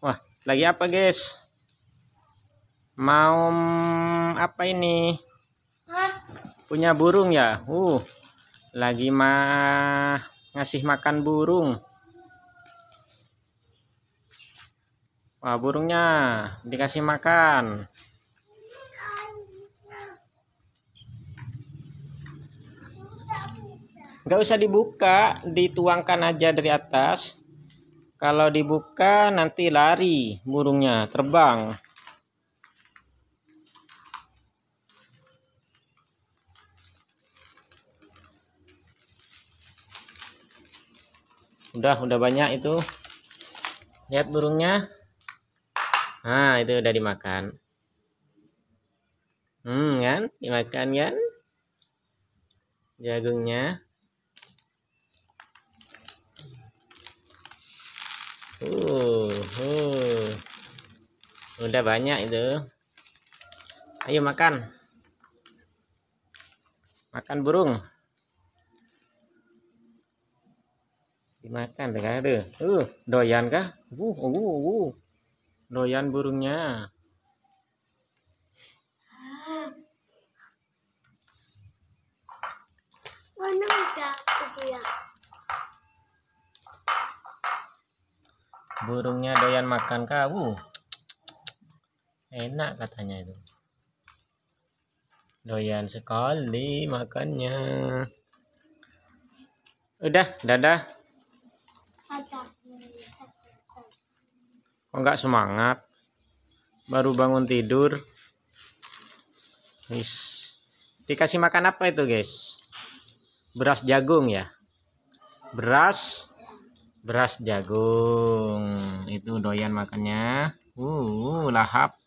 Wah, lagi apa guys? Mau mm, apa ini? Punya burung ya? Uh, lagi mah ngasih makan burung. Wah, burungnya dikasih makan. nggak usah dibuka, dituangkan aja dari atas. Kalau dibuka nanti lari burungnya, terbang. Udah, udah banyak itu. Lihat burungnya. Nah, itu udah dimakan. Hmm, kan? Dimakan kan? Jagungnya. uh, uh. udah banyak itu ayo makan makan burung dimakan dengan ada uh doyan kah uh uh uh doyan burungnya warna hijau burungnya doyan makan kau enak katanya itu doyan sekali makannya udah dadah kok nggak semangat baru bangun tidur Is, dikasih makan apa itu guys beras jagung ya beras beras jagung itu doyan makannya uh, uh lahap